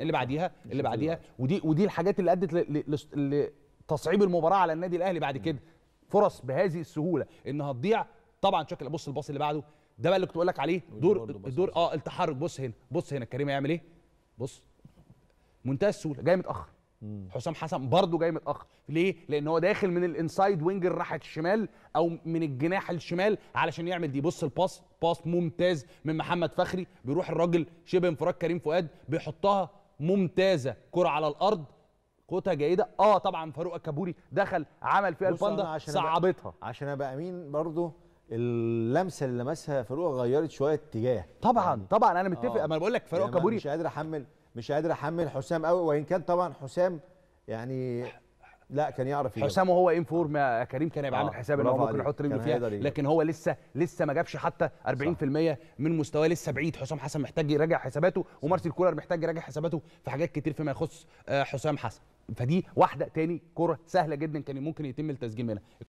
اللي بعديها اللي بعديها ودي ودي الحاجات اللي ادت لتصعيب المباراه على النادي الاهلي بعد كده فرص بهذه السهوله انها تضيع طبعا شكل بص الباص اللي بعده ده بقى اللي كنت بقول لك عليه دور دور اه التحرك بص هنا بص هنا كريم هيعمل ايه بص منتهى السهوله جاي متاخر حسام حسن برضه جاي متاخر ليه لان هو داخل من الانسايد وينج الراحه الشمال او من الجناح الشمال علشان يعمل دي بص الباص باص ممتاز من محمد فخري بيروح الراجل شبه انفراد كريم فؤاد بيحطها ممتازه كره على الارض قوتها جيده اه طبعا فاروق الكابوري دخل عمل فيها الباندا صعبتها عشان ابقى امين برضه اللمسه اللي لمسها فاروق غيرت شويه اتجاه طبعا يعني طبعا انا متفق آه. انا بقول لك فاروق يعني كابوري مش قادر احمل مش قادر احمل حسام قوي وان كان طبعا حسام يعني لا كان يعرف يجيب حسام وهو ام يا كريم كان يبقى عامل آه، حساب ان هو ممكن يحط رجله فيها لكن هو لسه لسه ما جابش حتى 40% من مستواه لسه بعيد حسام حسن محتاج يراجع حساباته ومارسيل كولر محتاج يراجع حساباته في حاجات كتير فيما يخص آه، حسام حسن فدي واحده تاني كره سهله جدا كان ممكن يتم التسجيل منها